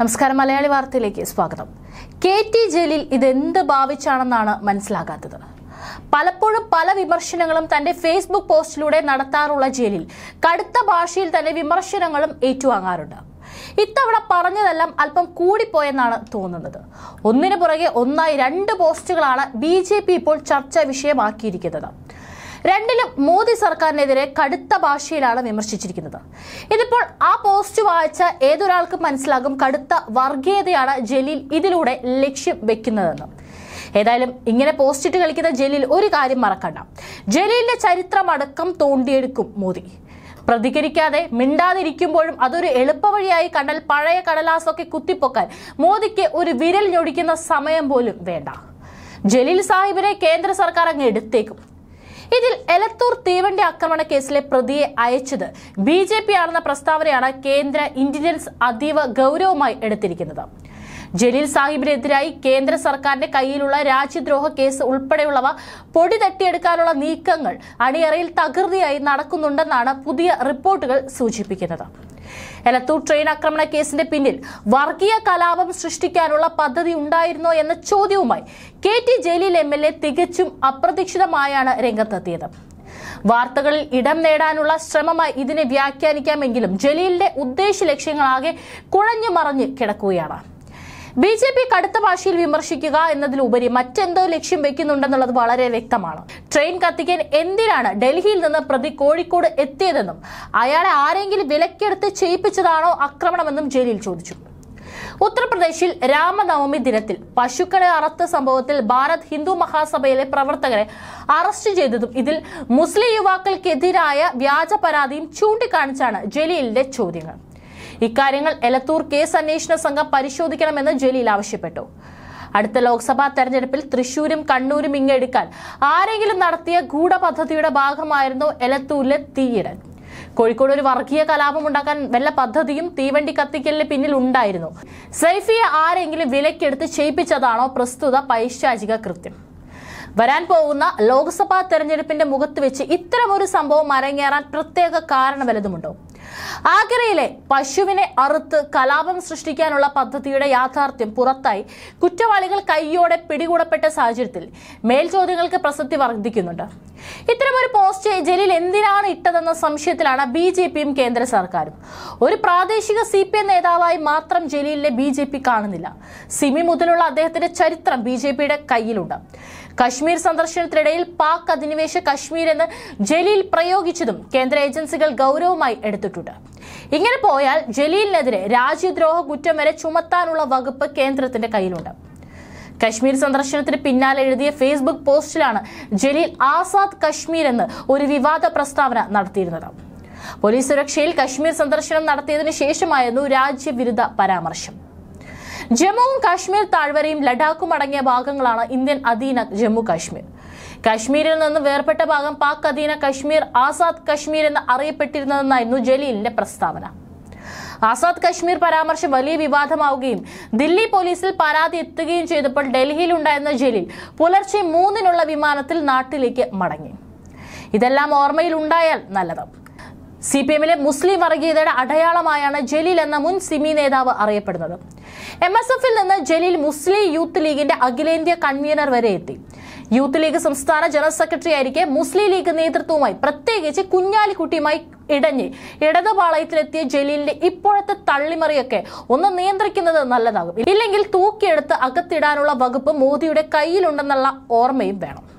നമസ്കാരം മലയാളി വാർത്തയിലേക്ക് സ്വാഗതം കെ ടി ജലീൽ ഇതെന്ത് ഭാവിച്ചാണെന്നാണ് മനസ്സിലാകാത്തത് പലപ്പോഴും പല വിമർശനങ്ങളും തന്റെ ഫേസ്ബുക്ക് പോസ്റ്റിലൂടെ നടത്താറുള്ള ജലീൽ കടുത്ത ഭാഷയിൽ തന്നെ വിമർശനങ്ങളും ഏറ്റുവാങ്ങാറുണ്ട് ഇത്തവണ പറഞ്ഞതെല്ലാം അല്പം കൂടിപ്പോയെന്നാണ് തോന്നുന്നത് ഒന്നിനു പുറകെ ഒന്നായി രണ്ട് പോസ്റ്റുകളാണ് ബി ജെ പി ഇപ്പോൾ ചർച്ചാ വിഷയമാക്കിയിരിക്കുന്നത് രണ്ടിലും മോദി സർക്കാരിനെതിരെ കടുത്ത ഭാഷയിലാണ് വിമർശിച്ചിരിക്കുന്നത് ഇതിപ്പോൾ ആ പോസ്റ്റ് വായിച്ച ഏതൊരാൾക്കും മനസ്സിലാകും കടുത്ത വർഗീയതയാണ് ജലീൽ ഇതിലൂടെ ലക്ഷ്യം വെക്കുന്നതെന്ന് ഏതായാലും ഇങ്ങനെ പോസ്റ്റിട്ട് കളിക്കുന്ന ജലീൽ ഒരു കാര്യം മറക്കണ്ട ജലീലിന്റെ ചരിത്രമടക്കം തോണ്ടിയെടുക്കും മോദി പ്രതികരിക്കാതെ മിണ്ടാതിരിക്കുമ്പോഴും അതൊരു എളുപ്പവഴിയായി കണ്ടാൽ പഴയ കടലാസൊക്കെ കുത്തിപ്പൊക്കാൻ മോദിക്ക് ഒരു വിരൽ ഞൊടിക്കുന്ന സമയം പോലും വേണ്ട ജലീൽ സാഹിബിനെ കേന്ദ്ര സർക്കാർ അങ്ങ് എടുത്തേക്കും ഇതിൽ എലത്തൂർ തീവണ്ടി ആക്രമണ കേസിലെ പ്രതിയെ അയച്ചത് ബി ജെ പി ആണെന്ന പ്രസ്താവനയാണ് കേന്ദ്ര ഇന്റലിജൻസ് അതീവ ഗൗരവമായി എടുത്തിരിക്കുന്നത് ജലീൽ സാഹിബിനെതിരായി കേന്ദ്ര സർക്കാരിന്റെ കയ്യിലുള്ള രാജ്യദ്രോഹ കേസ് ഉൾപ്പെടെയുള്ളവ പൊടി തട്ടിയെടുക്കാനുള്ള നീക്കങ്ങൾ അണിയറയിൽ തകൃതിയായി നടക്കുന്നുണ്ടെന്നാണ് പുതിയ റിപ്പോർട്ടുകൾ സൂചിപ്പിക്കുന്നത് എലത്തൂർ ട്രെയിൻ ആക്രമണ കേസിന്റെ പിന്നിൽ വർഗീയ കലാപം സൃഷ്ടിക്കാനുള്ള പദ്ധതി ഉണ്ടായിരുന്നോ എന്ന ചോദ്യവുമായി K T Jaleel M L A തികച്ചും അപ്രതീക്ഷിതമായാണ് രംഗത്തെത്തിയത് വാർത്തകളിൽ ഇടം നേടാനുള്ള ശ്രമമായി ഇതിനെ വ്യാഖ്യാനിക്കാമെങ്കിലും ജലീലിന്റെ ഉദ്ദേശ ലക്ഷ്യങ്ങളാകെ കുഴഞ്ഞു മറഞ്ഞ് കിടക്കുകയാണ് ബി ജെ പി കടുത്ത ഭാഷയിൽ വിമർശിക്കുക എന്നതിലുപരി മറ്റെന്തോ ലക്ഷ്യം വെക്കുന്നുണ്ടെന്നുള്ളത് വളരെ വ്യക്തമാണ് ട്രെയിൻ കത്തിക്കാൻ എന്തിനാണ് ഡൽഹിയിൽ നിന്ന് പ്രതി കോഴിക്കോട് എത്തിയതെന്നും അയാളെ ആരെങ്കിലും വിലക്കെടുത്ത് ചെയ്യിപ്പിച്ചതാണോ ആക്രമണമെന്നും ജയിലിൽ ചോദിച്ചു ഉത്തർപ്രദേശിൽ രാമനവമി ദിനത്തിൽ പശുക്കളെ അറസ്റ്റ് സംഭവത്തിൽ ഭാരത് ഹിന്ദു മഹാസഭയിലെ പ്രവർത്തകരെ അറസ്റ്റ് ചെയ്തതും ഇതിൽ മുസ്ലിം യുവാക്കൾക്കെതിരായ വ്യാജ പരാതിയും ചൂണ്ടിക്കാണിച്ചാണ് ജലീലിന്റെ ചോദ്യങ്ങൾ ഇക്കാര്യങ്ങൾ എലത്തൂർ കേസ് അന്വേഷണ സംഘം പരിശോധിക്കണമെന്ന് ജലീൽ ആവശ്യപ്പെട്ടു അടുത്ത ലോക്സഭാ തെരഞ്ഞെടുപ്പിൽ തൃശൂരും കണ്ണൂരും ഇങ്ങെടുക്കാൻ ആരെങ്കിലും നടത്തിയ ഗൂഢപദ്ധതിയുടെ ഭാഗമായിരുന്നു എലത്തൂരിലെ തീയിടൽ കോഴിക്കോട് ഒരു വർഗീയ കലാപം ഉണ്ടാക്കാൻ വല്ല പദ്ധതിയും തീവണ്ടി കത്തിക്കലിന് പിന്നിൽ ഉണ്ടായിരുന്നു സൈഫിയെ ആരെങ്കിലും വിലക്കെടുത്ത് ചെയ്യിപ്പിച്ചതാണോ പ്രസ്തുത പൈശാചിക കൃത്യം വരാൻ പോകുന്ന ലോക്സഭാ തെരഞ്ഞെടുപ്പിന്റെ മുഖത്ത് വെച്ച് ഇത്തരമൊരു സംഭവം അരങ്ങേറാൻ പ്രത്യേക കാരണം വലതുമുണ്ടോ ആഗ്രയിലെ പശുവിനെ അറുത്ത് കലാപം സൃഷ്ടിക്കാനുള്ള പദ്ധതിയുടെ യാഥാർത്ഥ്യം പുറത്തായി കുറ്റവാളികൾ കൈയോടെ പിടികൂടപ്പെട്ട സാഹചര്യത്തിൽ മേൽചോദ്യങ്ങൾക്ക് പ്രസക്തി വർദ്ധിക്കുന്നുണ്ട് ഇത്തരമൊരു പോസ്റ്റ് ജലീൽ എന്തിനാണ് ഇട്ടതെന്ന സംശയത്തിലാണ് ബി ജെ പിയും കേന്ദ്ര സർക്കാരും ഒരു പ്രാദേശിക സി പി എം നേതാവായി മാത്രം ജലീലിനെ ബി ജെ പി കാണുന്നില്ല സിമി മുതലുള്ള അദ്ദേഹത്തിന്റെ ചരിത്രം ബി ജെ പിയുടെ കയ്യിലുണ്ട് കശ്മീർ സന്ദർശനത്തിനിടയിൽ പാക് അധിനിവേശ കശ്മീർ എന്ന് ജലീൽ പ്രയോഗിച്ചതും കേന്ദ്ര ഏജൻസികൾ ഗൗരവമായി എടുത്തിട്ടുണ്ട് ഇങ്ങനെ പോയാൽ ജലീലിനെതിരെ രാജ്യദ്രോഹ കുറ്റം വരെ ചുമത്താനുള്ള വകുപ്പ് കേന്ദ്രത്തിന്റെ കയ്യിലുണ്ട് കശ്മീർ സന്ദർശനത്തിന് പിന്നാലെ എഴുതിയ ഫേസ്ബുക്ക് പോസ്റ്റിലാണ് ജലീൽ ആസാദ് കശ്മീർ എന്ന് ഒരു വിവാദ പ്രസ്താവന നടത്തിയിരുന്നത് പോലീസ് സുരക്ഷയിൽ കശ്മീർ സന്ദർശനം നടത്തിയതിനു ശേഷമായിരുന്നു രാജ്യവിരുദ്ധ പരാമർശം ജമ്മുവും കാശ്മീർ താഴ്വരയും ലഡാക്കും അടങ്ങിയ ഭാഗങ്ങളാണ് ഇന്ത്യൻ അധീന ജമ്മു കാശ്മീർ കശ്മീരിൽ നിന്ന് വേർപെട്ട ഭാഗം പാക് അധീന കശ്മീർ ആസാദ് കശ്മീർ എന്ന് അറിയപ്പെട്ടിരുന്നതെന്നായിരുന്നു ജലീലിന്റെ പ്രസ്താവന ആസാദ് കശ്മീർ പരാമർശം വലിയ വിവാദമാവുകയും ദില്ലി പോലീസിൽ പരാതി എത്തുകയും ചെയ്തപ്പോൾ ഡൽഹിയിൽ ഉണ്ടായിരുന്ന ജലീൽ പുലർച്ചെ മൂന്നിനുള്ള വിമാനത്തിൽ നാട്ടിലേക്ക് മടങ്ങി ഇതെല്ലാം ഓർമ്മയിൽ ഉണ്ടായാൽ നല്ലത് സി പി എമ്മിലെ മുസ്ലിം വർഗീയതയുടെ അടയാളമായാണ് ജലീൽ എന്ന മുൻ സിമി നേതാവ് അറിയപ്പെടുന്നത് എം എസ് എഫിൽ നിന്ന് ജലീൽ മുസ്ലിം യൂത്ത് ലീഗിന്റെ അഖിലേന്ത്യാ കൺവീനർ വരെ എത്തി യൂത്ത് ലീഗ് സംസ്ഥാന ജനറൽ സെക്രട്ടറി ആയിരിക്കെ മുസ്ലിം ലീഗ് നേതൃത്വവുമായി പ്രത്യേകിച്ച് കുഞ്ഞാലിക്കുട്ടിയുമായി ഇടഞ്ഞ് ഇടതുപാളയത്തിലെത്തിയ ജലീലിന്റെ ഇപ്പോഴത്തെ തള്ളിമറിയൊക്കെ ഒന്ന് നിയന്ത്രിക്കുന്നത് നല്ലതാകും ഇല്ലെങ്കിൽ തൂക്കിയെടുത്ത് അകത്തിടാനുള്ള വകുപ്പ് മോദിയുടെ കയ്യിലുണ്ടെന്നുള്ള ഓർമ്മയും വേണം